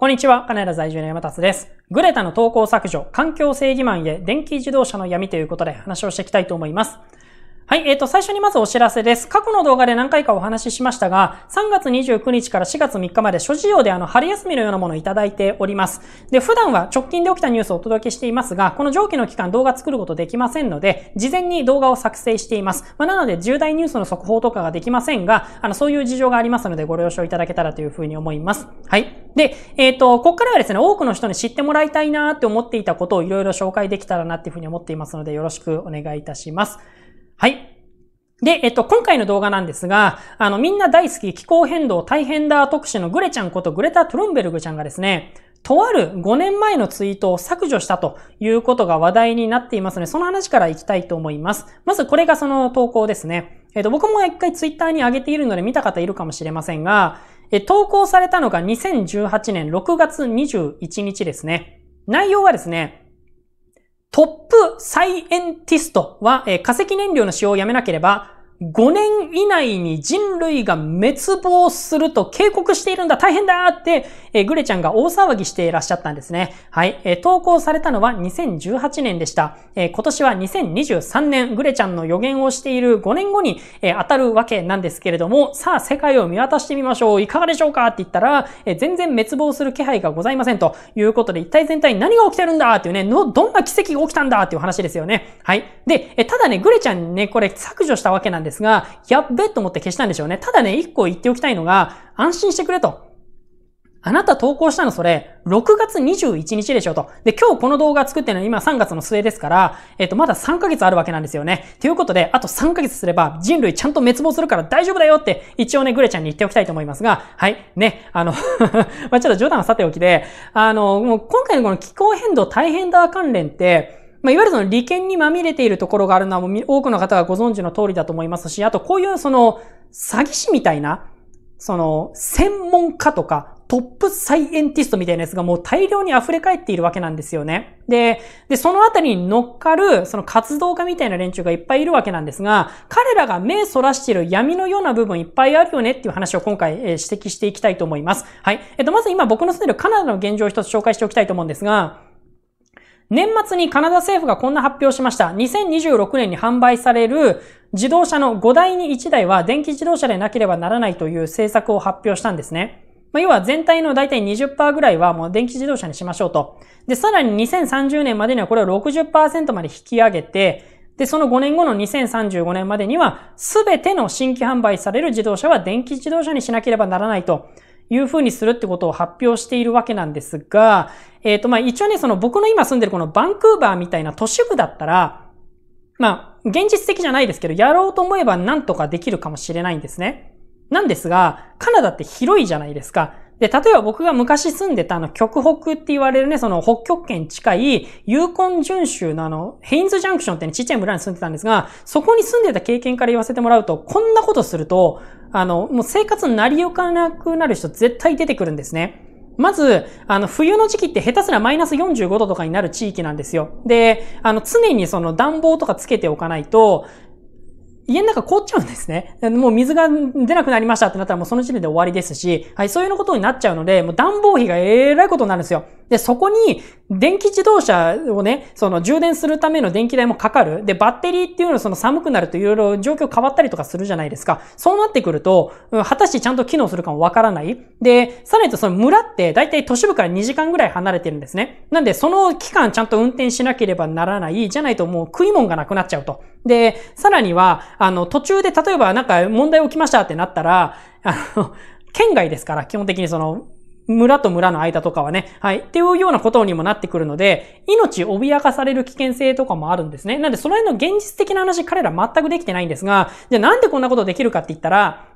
こんにちは、金田在住の山達です。グレタの投稿削除、環境正義マンへ電気自動車の闇ということで話をしていきたいと思います。はい、えっ、ー、と、最初にまずお知らせです。過去の動画で何回かお話ししましたが、3月29日から4月3日まで諸事情であの、春休みのようなものをいただいております。で、普段は直近で起きたニュースをお届けしていますが、この上記の期間動画作ることできませんので、事前に動画を作成しています。まあ、なので、重大ニュースの速報とかができませんが、あの、そういう事情がありますので、ご了承いただけたらというふうに思います。はい。で、えっ、ー、と、こっからはですね、多くの人に知ってもらいたいなって思っていたことをいろいろ紹介できたらなっていうふうに思っていますので、よろしくお願いいたします。はい。で、えっと、今回の動画なんですが、あの、みんな大好き気候変動大変だ特使のグレちゃんことグレタ・トゥルンベルグちゃんがですね、とある5年前のツイートを削除したということが話題になっていますので、その話からいきたいと思います。まずこれがその投稿ですね。えっと、僕も一回ツイッターに上げているので見た方いるかもしれませんが、え投稿されたのが2018年6月21日ですね。内容はですね、トップサイエンティストは、えー、化石燃料の使用をやめなければ、5年以内に人類が滅亡すると警告しているんだ大変だって、えー、グレちゃんが大騒ぎしていらっしゃったんですね。はい、えー、投稿されたのは2018年でした。えー、今年は2023年、グレちゃんの予言をしている5年後に、えー、当たるわけなんですけれども、さあ世界を見渡してみましょう。いかがでしょうかって言ったら、えー、全然滅亡する気配がございませんということで、一体全体何が起きてるんだっていうね、の、どんな奇跡が起きたんだっていう話ですよね。はい。で、えー、ただね、グレちゃんね、これ削除したわけなんですですが、やっべと思って消したんでしょうね。ただね、一個言っておきたいのが、安心してくれと。あなた投稿したのそれ、6月21日でしょと。で、今日この動画作ってるのは今3月の末ですから、えっと、まだ3ヶ月あるわけなんですよね。ということで、あと3ヶ月すれば人類ちゃんと滅亡するから大丈夫だよって、一応ね、グレちゃんに言っておきたいと思いますが、はい、ね、あの まあちょっと冗談はさておきで、あの、もう今回のこの気候変動大変だ関連って、まあ、いわゆるその利権にまみれているところがあるのはもう多くの方がご存知の通りだと思いますし、あとこういうその詐欺師みたいな、その専門家とかトップサイエンティストみたいなやつがもう大量に溢れ返っているわけなんですよね。で、で、そのあたりに乗っかる、その活動家みたいな連中がいっぱいいるわけなんですが、彼らが目そらしている闇のような部分いっぱいあるよねっていう話を今回、えー、指摘していきたいと思います。はい。えっ、と、まず今僕の住んでるカナダの現状を一つ紹介しておきたいと思うんですが、年末にカナダ政府がこんな発表しました。2026年に販売される自動車の5台に1台は電気自動車でなければならないという政策を発表したんですね。まあ、要は全体の大体20%ぐらいはもう電気自動車にしましょうと。で、さらに2030年までにはこれを60%まで引き上げて、で、その5年後の2035年までには、すべての新規販売される自動車は電気自動車にしなければならないと。いうふうにするってことを発表しているわけなんですが、えっ、ー、と、まあ、一応ね、その僕の今住んでるこのバンクーバーみたいな都市部だったら、まあ、現実的じゃないですけど、やろうと思えばなんとかできるかもしれないんですね。なんですが、カナダって広いじゃないですか。で、例えば僕が昔住んでたあの極北って言われるね、その北極圏近いユーコン準州のあのヘインズジャンクションって、ね、ちっちゃい村に住んでたんですが、そこに住んでた経験から言わせてもらうと、こんなことすると、あの、もう生活になりよかなくなる人絶対出てくるんですね。まず、あの、冬の時期って下手すらマイナス45度とかになる地域なんですよ。で、あの、常にその暖房とかつけておかないと、家の中凍っちゃうんですね。もう水が出なくなりましたってなったらもうその時点で終わりですし、はい、そういうようなことになっちゃうので、もう暖房費がえらいことになるんですよ。で、そこに電気自動車をね、その充電するための電気代もかかる。で、バッテリーっていうのはその寒くなるといろいろ状況変わったりとかするじゃないですか。そうなってくると、果たしてちゃんと機能するかもわからない。で、さらにとその村って大体都市部から2時間ぐらい離れてるんですね。なんで、その期間ちゃんと運転しなければならない。じゃないともう食い物がなくなっちゃうと。で、さらには、あの、途中で例えばなんか問題起きましたってなったら、あの、県外ですから、基本的にその、村と村の間とかはね、はい、っていうようなことにもなってくるので、命脅かされる危険性とかもあるんですね。なんで、その辺の現実的な話、彼ら全くできてないんですが、じゃあなんでこんなことできるかって言ったら、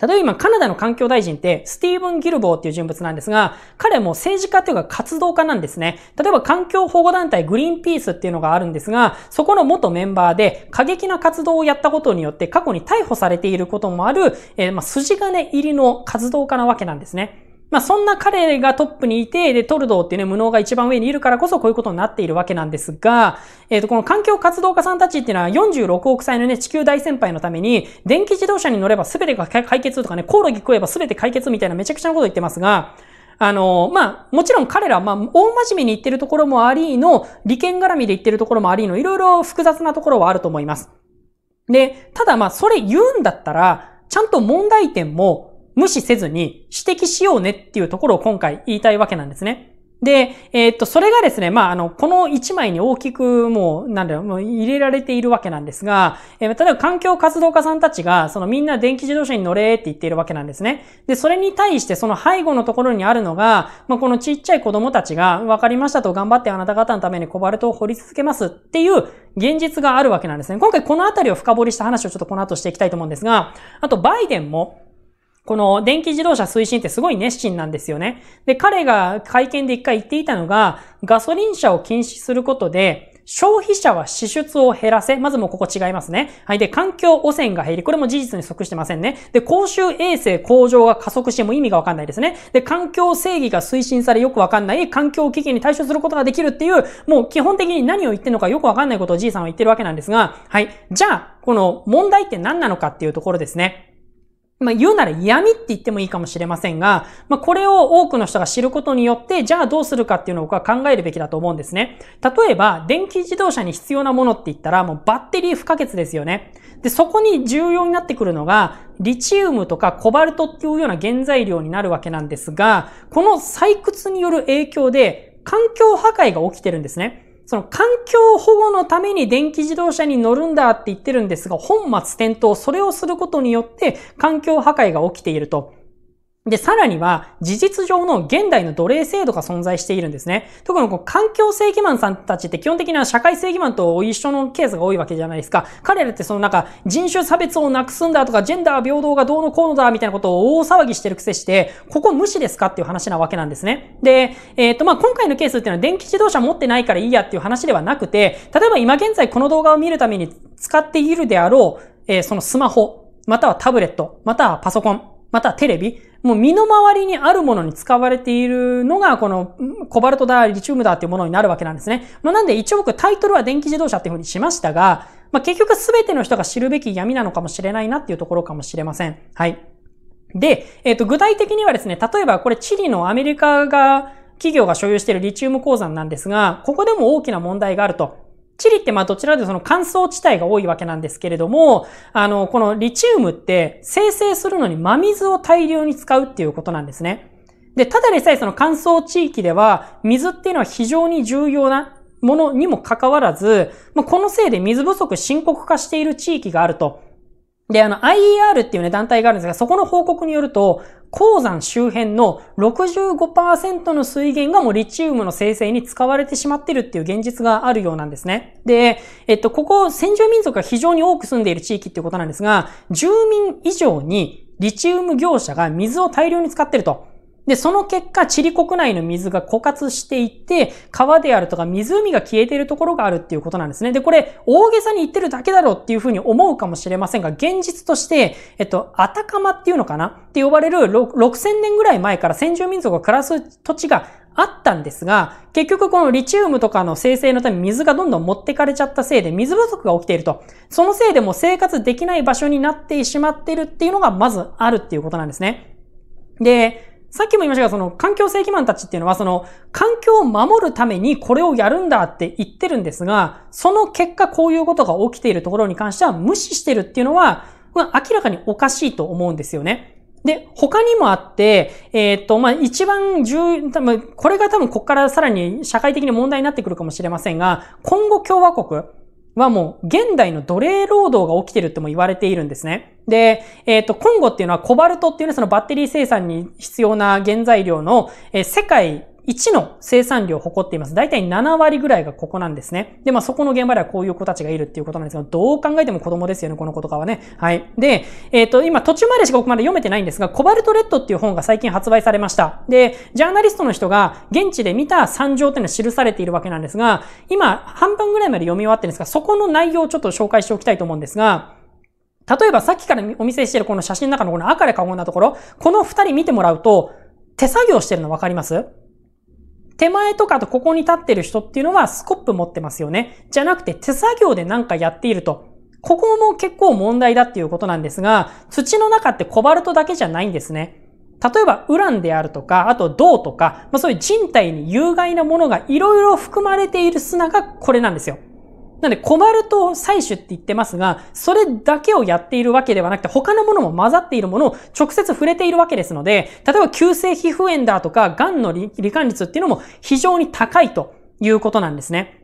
例えば今、カナダの環境大臣って、スティーブン・ギルボーっていう人物なんですが、彼も政治家というか活動家なんですね。例えば環境保護団体グリーンピースっていうのがあるんですが、そこの元メンバーで過激な活動をやったことによって過去に逮捕されていることもある、えー、まあ筋金入りの活動家なわけなんですね。まあそんな彼がトップにいて、で、トルドーっていうね、無能が一番上にいるからこそこういうことになっているわけなんですが、えっ、ー、と、この環境活動家さんたちっていうのは46億歳のね、地球大先輩のために、電気自動車に乗れば全てが解決とかね、コオロギ食えば全て解決みたいなめちゃくちゃなこと言ってますが、あの、まあ、もちろん彼らは、まあ、大真面目に言ってるところもありの、利権絡みで言ってるところもありの、いろいろ複雑なところはあると思います。で、ただまあ、それ言うんだったら、ちゃんと問題点も、無視せずに指摘しようねっていうところを今回言いたいわけなんですね。で、えー、っと、それがですね、まあ、あの、この一枚に大きくもう、なんだろう、もう入れられているわけなんですが、えー、例えば環境活動家さんたちが、そのみんな電気自動車に乗れって言っているわけなんですね。で、それに対してその背後のところにあるのが、まあ、このちっちゃい子供たちが、わかりましたと頑張ってあなた方のためにコバルトを掘り続けますっていう現実があるわけなんですね。今回このあたりを深掘りした話をちょっとこの後していきたいと思うんですが、あとバイデンも、この電気自動車推進ってすごい熱心なんですよね。で、彼が会見で一回言っていたのが、ガソリン車を禁止することで、消費者は支出を減らせ。まずもうここ違いますね。はい。で、環境汚染が減り。これも事実に即してませんね。で、公衆衛生向上が加速しても意味がわかんないですね。で、環境正義が推進されよくわかんない。環境危機に対処することができるっていう、もう基本的に何を言ってるのかよくわかんないことをじいさんは言ってるわけなんですが、はい。じゃあ、この問題って何なのかっていうところですね。まあ言うなら闇って言ってもいいかもしれませんが、まあこれを多くの人が知ることによって、じゃあどうするかっていうのを僕は考えるべきだと思うんですね。例えば、電気自動車に必要なものって言ったら、もうバッテリー不可欠ですよね。で、そこに重要になってくるのが、リチウムとかコバルトっていうような原材料になるわけなんですが、この採掘による影響で、環境破壊が起きてるんですね。その環境保護のために電気自動車に乗るんだって言ってるんですが、本末転倒、それをすることによって環境破壊が起きていると。で、さらには、事実上の現代の奴隷制度が存在しているんですね。特にこう環境正義マンさんたちって基本的には社会正義マンと一緒のケースが多いわけじゃないですか。彼らってそのなんか人種差別をなくすんだとか、ジェンダー平等がどうのこうのだみたいなことを大騒ぎしてるくせして、ここ無視ですかっていう話なわけなんですね。で、えっ、ー、とまあ今回のケースっていうのは電気自動車持ってないからいいやっていう話ではなくて、例えば今現在この動画を見るために使っているであろう、えー、そのスマホ、またはタブレット、またはパソコン、またはテレビ、もう身の回りにあるものに使われているのが、このコバルトだ、リチウムだっていうものになるわけなんですね。まあ、なんで一応僕タイトルは電気自動車っていうふうにしましたが、まあ、結局全ての人が知るべき闇なのかもしれないなっていうところかもしれません。はい。で、えっ、ー、と、具体的にはですね、例えばこれチリのアメリカが、企業が所有しているリチウム鉱山なんですが、ここでも大きな問題があると。チリってまあどちらでその乾燥地帯が多いわけなんですけれども、あの、このリチウムって生成するのに真水を大量に使うっていうことなんですね。で、ただでさえその乾燥地域では、水っていうのは非常に重要なものにもかかわらず、まあ、このせいで水不足深刻化している地域があると。で、あの、IER っていうね、団体があるんですが、そこの報告によると、鉱山周辺の65%の水源がもうリチウムの生成に使われてしまってるっていう現実があるようなんですね。で、えっと、ここ先住民族が非常に多く住んでいる地域っていうことなんですが、住民以上にリチウム業者が水を大量に使ってると。で、その結果、チリ国内の水が枯渇していって、川であるとか湖が消えているところがあるっていうことなんですね。で、これ、大げさに言ってるだけだろうっていうふうに思うかもしれませんが、現実として、えっと、アタカマっていうのかなって呼ばれる6000年ぐらい前から先住民族が暮らす土地があったんですが、結局このリチウムとかの生成のために水がどんどん持ってかれちゃったせいで水不足が起きていると。そのせいでも生活できない場所になってしまっているっていうのがまずあるっていうことなんですね。で、さっきも言いましたが、その環境正規マンたちっていうのは、その環境を守るためにこれをやるんだって言ってるんですが、その結果こういうことが起きているところに関しては無視してるっていうのは、明らかにおかしいと思うんですよね。で、他にもあって、えー、っと、まあ、一番重、多分、これが多分ここからさらに社会的に問題になってくるかもしれませんが、今後共和国、はもう現代の奴隷労働が起きてるとも言われているんですね。で、えっ、ー、と、コンゴっていうのはコバルトっていうね、そのバッテリー生産に必要な原材料の、えー、世界1の生産量を誇っています。大体7割ぐらいがここなんですね。で、まあそこの現場ではこういう子たちがいるっていうことなんですが、どう考えても子供ですよね、この子とかはね。はい。で、えっ、ー、と、今途中までしかこまで読めてないんですが、コバルトレッドっていう本が最近発売されました。で、ジャーナリストの人が現地で見た惨状っていうのは記されているわけなんですが、今半分ぐらいまで読み終わってるんですが、そこの内容をちょっと紹介しておきたいと思うんですが、例えばさっきからお見せしているこの写真の中のこの赤で囲んだところ、この二人見てもらうと、手作業してるの分かります手前とかとここに立ってる人っていうのはスコップ持ってますよね。じゃなくて手作業でなんかやっていると。ここも結構問題だっていうことなんですが、土の中ってコバルトだけじゃないんですね。例えばウランであるとか、あと銅とか、まあ、そういう人体に有害なものがいろいろ含まれている砂がこれなんですよ。なので、コバルト採取って言ってますが、それだけをやっているわけではなくて、他のものも混ざっているものを直接触れているわけですので、例えば急性皮膚炎だとか、癌の罹患率っていうのも非常に高いということなんですね。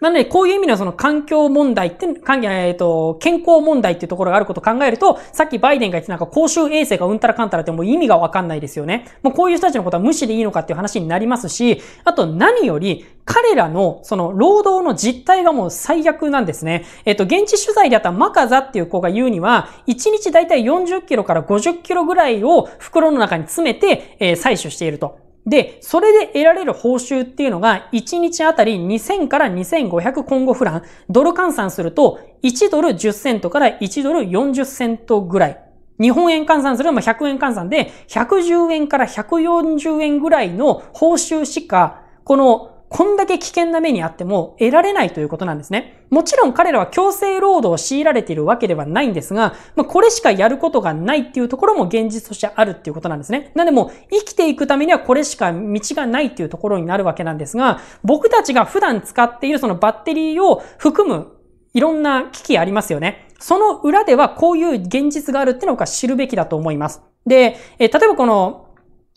なので、こういう意味のその環境問題って、環えっ、ー、と、健康問題っていうところがあることを考えると、さっきバイデンが言ってなんか公衆衛生がうんたらかんたらってもう意味がわかんないですよね。もうこういう人たちのことは無視でいいのかっていう話になりますし、あと何より、彼らの、その、労働の実態がもう最悪なんですね。えっ、ー、と、現地取材であったマカザっていう子が言うには、1日だいたい40キロから50キロぐらいを袋の中に詰めて、えー、採取していると。で、それで得られる報酬っていうのが、1日あたり2000から2500今後フラン、ドル換算すると、1ドル10セントから1ドル40セントぐらい。日本円換算すると100円換算で、110円から140円ぐらいの報酬しか、このこんだけ危険な目にあっても得られないということなんですね。もちろん彼らは強制労働を強いられているわけではないんですが、まあ、これしかやることがないっていうところも現実としてあるっていうことなんですね。なんでも生きていくためにはこれしか道がないっていうところになるわけなんですが、僕たちが普段使っているそのバッテリーを含むいろんな機器ありますよね。その裏ではこういう現実があるっていうのが知るべきだと思います。で、え例えばこの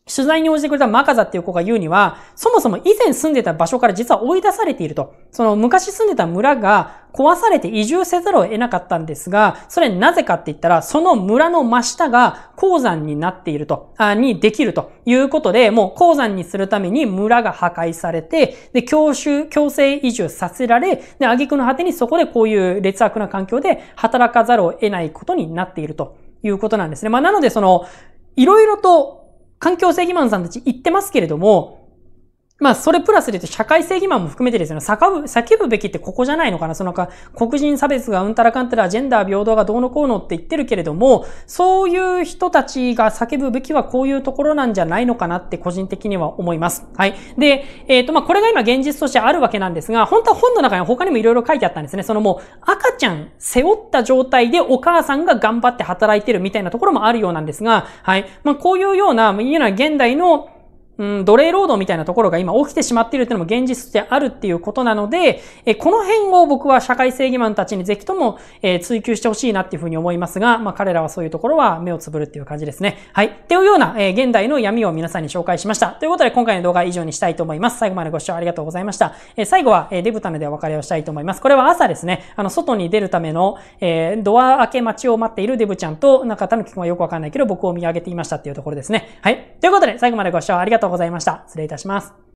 取材に応じてくれたマカザっていう子が言うには、そもそも以前住んでた場所から実は追い出されていると。その昔住んでた村が壊されて移住せざるを得なかったんですが、それなぜかって言ったら、その村の真下が鉱山になっていると、あにできるということで、もう鉱山にするために村が破壊されて、で、強襲、強制移住させられ、で、挙句の果てにそこでこういう劣悪な環境で働かざるを得ないことになっているということなんですね。まあ、なのでその、いろいろと環境正義マンさんたち言ってますけれども、まあ、それプラスで言うと、社会正義マンも含めてですね、叫ぶ、叫ぶべきってここじゃないのかなそのか、黒人差別がうんたらかんたら、ジェンダー平等がどうのこうのって言ってるけれども、そういう人たちが叫ぶべきはこういうところなんじゃないのかなって個人的には思います。はい。で、えっ、ー、と、まあ、これが今現実としてあるわけなんですが、本当は本の中に他にもいろいろ書いてあったんですね。そのもう、赤ちゃん背負った状態でお母さんが頑張って働いてるみたいなところもあるようなんですが、はい。まあ、こういうような、いわゆは現代のうん、奴隷労働みたいなところが今起きてしまっているというのも現実でてあるっていうことなので、えこの辺を僕は社会正義マンたちにぜひとも、え追求してほしいなっていうふうに思いますが、まあ彼らはそういうところは目をつぶるっていう感じですね。はい。っていうような、え現代の闇を皆さんに紹介しました。ということで今回の動画は以上にしたいと思います。最後までご視聴ありがとうございました。え最後は、えデブタネでお別れをしたいと思います。これは朝ですね、あの、外に出るための、えドア開け待ちを待っているデブちゃんと、なんかタヌキ君はよくわかんないけど僕を見上げていましたっていうところですね。はい。ということで最後までご視聴ありがとうございました。とうございました。失礼いたします。